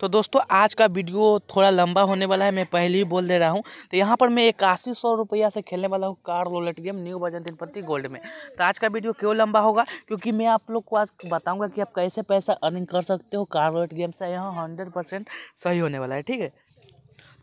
तो दोस्तों आज का वीडियो थोड़ा लंबा होने वाला है मैं पहले ही बोल दे रहा हूँ तो यहाँ पर मैं इक्यासी सौ रुपया से खेलने वाला हूँ कार रोलेट गेम न्यू बजन तिनपत्ती गोल्ड में तो आज का वीडियो क्यों लंबा होगा क्योंकि मैं आप लोग को आज बताऊँगा कि आप कैसे पैसा अर्निंग कर सकते हो कार रोलेट गेम से यहाँ हंड्रेड सही होने वाला है ठीक है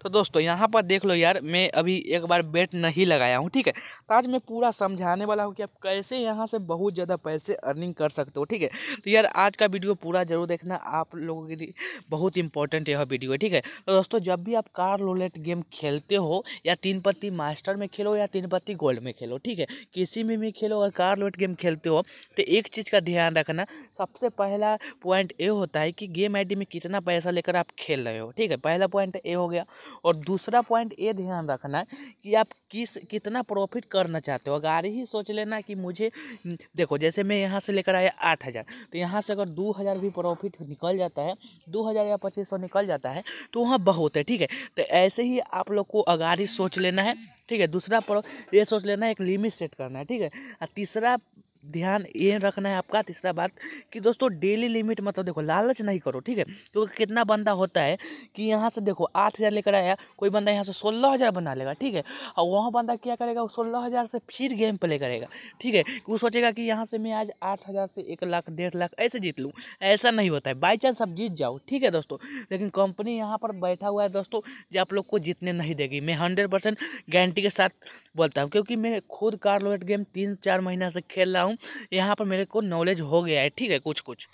तो दोस्तों यहाँ पर देख लो यार मैं अभी एक बार बेट नहीं लगाया हूँ ठीक है तो आज मैं पूरा समझाने वाला हूँ कि आप कैसे यहाँ से बहुत ज़्यादा पैसे अर्निंग कर सकते हो ठीक है तो यार आज का वीडियो पूरा जरूर देखना आप लोगों के लिए बहुत इंपॉर्टेंट यह वीडियो है ठीक है तो दोस्तों जब भी आप कार लोलेट गेम खेलते हो या तीन पत्ती मास्टर में खेलो या तीन पत्ती गोल्ड में खेलो ठीक है किसी में भी खेलो अगर कार लोलेट गेम खेलते हो तो एक चीज़ का ध्यान रखना सबसे पहला पॉइंट ये होता है कि गेम आई में कितना पैसा लेकर आप खेल रहे हो ठीक है पहला पॉइंट ए हो गया और दूसरा पॉइंट ये ध्यान रखना है कि आप किस कितना प्रॉफिट करना चाहते हो अगर ही सोच लेना कि मुझे देखो जैसे मैं यहाँ से लेकर आया आठ हज़ार तो यहाँ से अगर दो हज़ार भी प्रॉफिट निकल जाता है दो हज़ार या पच्चीस सौ निकल जाता है तो वहाँ बहुत है ठीक है तो ऐसे ही आप लोग को अगारी सोच लेना है ठीक है दूसरा पर ये सोच लेना है एक लिमिट सेट करना है ठीक है और तीसरा ध्यान ये रखना है आपका तीसरा बात कि दोस्तों डेली लिमिट मतलब देखो लालच नहीं करो ठीक है क्योंकि कितना बंदा होता है कि यहाँ से देखो आठ हज़ार लेकर आया कोई बंदा यहाँ से सोलह हज़ार बना लेगा ठीक है और वहाँ बंदा क्या करेगा वो सोलह हज़ार से फिर गेम प्ले करेगा ठीक है वो सोचेगा कि यहाँ से मैं आज आठ हज़ार से एक लाख डेढ़ लाख ऐसे जीत लूँ ऐसा नहीं होता है बाई चांस आप जीत जाओ ठीक है दोस्तों लेकिन कंपनी यहाँ पर बैठा हुआ है दोस्तों जो आप लोग को जीतने नहीं देगी मैं हंड्रेड परसेंट गारंटी के साथ बोलता हूँ क्योंकि मैं खुद कार्लोट गेम तीन चार महीना से खेल रहा हूँ यहाँ पर मेरे को नॉलेज हो गया है ठीक है कुछ कुछ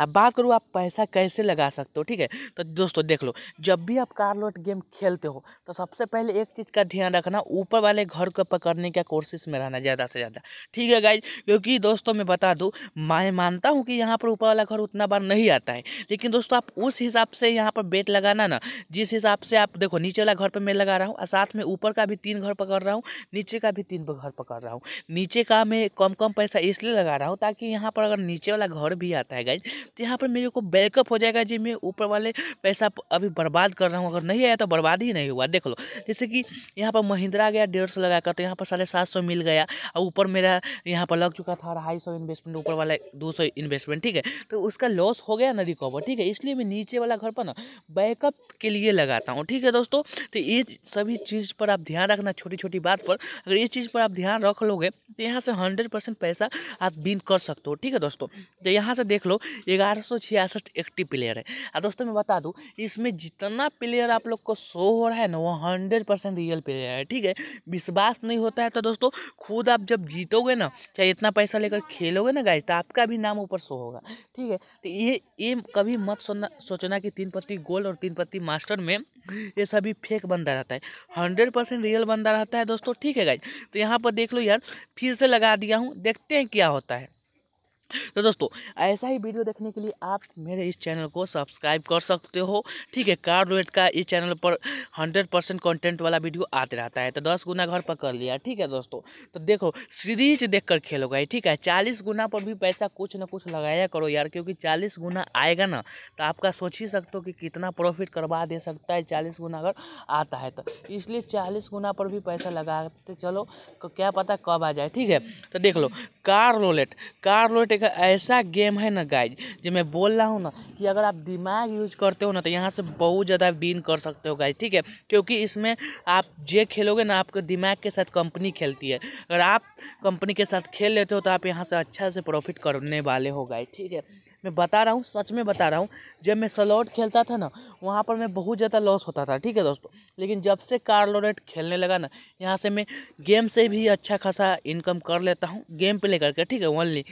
अब बात करूँ आप पैसा कैसे लगा सकते हो ठीक है तो दोस्तों देख लो जब भी आप कार लोट गेम खेलते हो तो सबसे पहले एक चीज़ का ध्यान रखना ऊपर वाले घर को पकड़ने का कोशिश में रहना ज़्यादा से ज़्यादा ठीक है गाइज क्योंकि दोस्तों मैं बता दूँ मैं मानता हूँ कि यहाँ पर ऊपर वाला घर उतना बार नहीं आता है लेकिन दोस्तों आप उस हिसाब से यहाँ पर बेट लगाना ना जिस हिसाब से आप देखो नीचे वाला घर पर मैं लगा रहा हूँ और साथ में ऊपर का भी तीन घर पकड़ रहा हूँ नीचे का भी तीन घर पकड़ रहा हूँ नीचे का मैं कम कम पैसा इसलिए लगा रहा हूँ ताकि यहाँ पर अगर नीचे वाला घर भी आता है गाइज तो यहाँ पर मेरे को बैकअप हो जाएगा जी मैं ऊपर वाले पैसा अभी बर्बाद कर रहा हूँ अगर नहीं आया तो बर्बाद ही नहीं हुआ देख लो जैसे कि यहाँ पर महिंद्रा गया डेढ़ सौ लगाकर तो यहाँ पर साढ़े सात सौ मिल गया और ऊपर मेरा यहाँ पर लग चुका था अढ़ाई सौ इन्वेस्टमेंट ऊपर वाला दो सौ इन्वेस्टमेंट ठीक है तो उसका लॉस हो गया ना रिकवर ठीक है इसलिए मैं नीचे वाला घर पर ना बैकअप के लिए लगाता हूँ ठीक है दोस्तों तो ये सभी चीज़ पर आप ध्यान रखना छोटी छोटी बात पर अगर इस चीज़ पर आप ध्यान रख लोगे तो यहाँ से हंड्रेड पैसा आप बिन कर सकते हो ठीक है दोस्तों तो यहाँ से देख लो ग्यारह सौ छियासठ एक्टिव प्लेयर है और हाँ दोस्तों मैं बता दूँ इसमें जितना प्लेयर आप लोग को शो हो रहा है ना वो हंड्रेड परसेंट रियल प्लेयर है ठीक है विश्वास नहीं होता है तो दोस्तों खुद आप जब जीतोगे ना चाहे इतना पैसा लेकर खेलोगे ना गाइज तो आपका भी नाम ऊपर शो होगा ठीक है तो ये ये कभी मत सोना सोचना कि तीन पत्ती गोल्ड और तीन पत्ती मास्टर में ये सभी फेक बनता रहता है हंड्रेड परसेंट रियल बनता रहता है दोस्तों ठीक है गाइज तो यहाँ पर देख लो यार फिर से लगा दिया हूँ देखते हैं क्या होता है तो दोस्तों ऐसा ही वीडियो देखने के लिए आप मेरे इस चैनल को सब्सक्राइब कर सकते हो ठीक है कार वेट का इस चैनल पर हंड्रेड परसेंट कॉन्टेंट वाला वीडियो आते रहता है तो दस गुना घर पर कर लिया ठीक है दोस्तों तो देखो सीरीज देख कर खेलो ठीक है चालीस गुना पर भी पैसा कुछ ना कुछ लगाया करो यार क्योंकि चालीस गुना आएगा ना तो आपका सोच ही सकते हो कि कितना प्रॉफिट करवा दे सकता है चालीस गुना अगर आता है तो इसलिए चालीस गुना पर भी पैसा लगाते चलो तो क्या पता कब आ जाए ठीक है तो देख लो कार रोलेट कार रोलेट एक ऐसा गेम है ना गाइज जो मैं बोल रहा हूँ ना कि अगर आप दिमाग यूज करते हो ना तो यहाँ से बहुत ज़्यादा बीन कर सकते हो गाइज ठीक है क्योंकि इसमें आप जे खेलोगे ना आपके दिमाग के साथ कंपनी खेलती है अगर आप कंपनी के साथ खेल लेते हो तो आप यहाँ से अच्छा से प्रॉफिट करने वाले हो गाइज ठीक है मैं बता रहा हूँ सच में बता रहा हूँ जब मैं सलोट खेलता था ना वहाँ पर मैं बहुत ज़्यादा लॉस होता था ठीक है दोस्तों लेकिन जब से कार्लोरेट खेलने लगा ना यहाँ से मैं गेम से भी अच्छा खासा इनकम कर लेता हूँ गेम प्ले करके ठीक है ओनली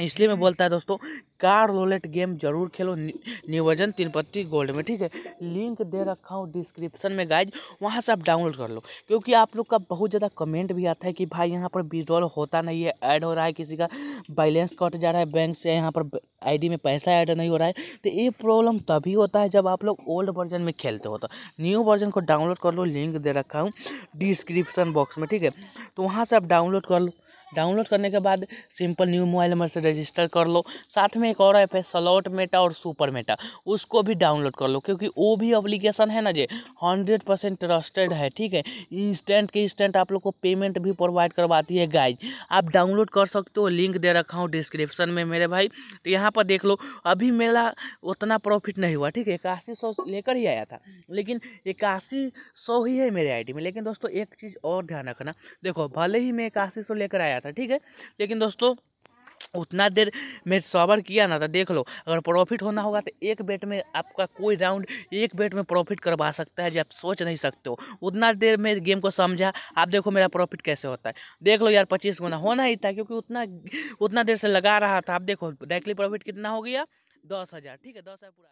इसलिए मैं हम्म। बोलता है दोस्तों कार रोलेट गेम जरूर खेलो निवजन तीन पत्ती गोल्ड में ठीक है लिंक दे रखा हूँ डिस्क्रिप्शन में गाइज वहाँ से आप डाउनलोड कर लो क्योंकि आप लोग का बहुत ज़्यादा कमेंट भी आता है कि भाई यहाँ पर विड्रॉल होता नहीं है ऐड हो रहा है किसी का बैलेंस कट जा रहा है बैंक से यहाँ पर आई में पैसा ऐड नहीं हो रहा है तो ये प्रॉब्लम तभी होता है जब आप लोग ओल्ड वर्जन में खेलते हो तो न्यू वर्जन को डाउनलोड कर लो लिंक दे रखा हूँ डिस्क्रिप्सन बॉक्स में ठीक है तो वहाँ से आप डाउनलोड कर लो डाउनलोड करने के बाद सिंपल न्यू मोबाइल नंबर से रजिस्टर कर लो साथ में एक और ऐप है सलॉट मेटा और सुपर मेटा उसको भी डाउनलोड कर लो क्योंकि वो भी अप्लीकेशन है ना जे हंड्रेड परसेंट ट्रस्टेड है ठीक है इंस्टेंट के इंस्टेंट आप लोग को पेमेंट भी प्रोवाइड करवाती है गाइज आप डाउनलोड कर सकते हो लिंक दे रखा हूँ डिस्क्रिप्शन में मेरे भाई तो यहाँ पर देख लो अभी मेरा उतना प्रॉफिट नहीं हुआ ठीक है इक्यासी सौ लेकर ही आया था लेकिन इक्यासी सौ ही है मेरे आई में लेकिन दोस्तों एक चीज़ और ध्यान रखना देखो भले ही मैं इक्यासी सौ लेकर आया था ठीक है लेकिन दोस्तों उतना देर में सबर किया ना तो देख लो अगर प्रॉफिट होना होगा तो एक बेट में आपका कोई राउंड एक बेट में प्रॉफिट करवा सकता है जब आप सोच नहीं सकते हो उतना देर में गेम को समझा आप देखो मेरा प्रॉफिट कैसे होता है देख लो यार पच्चीस गुना होना ही था क्योंकि उतना उतना देर से लगा रहा था आप देखो डायरेक्टली प्रॉफिट कितना हो गया दस हज़ार ठीक है दस हज़ार पूरा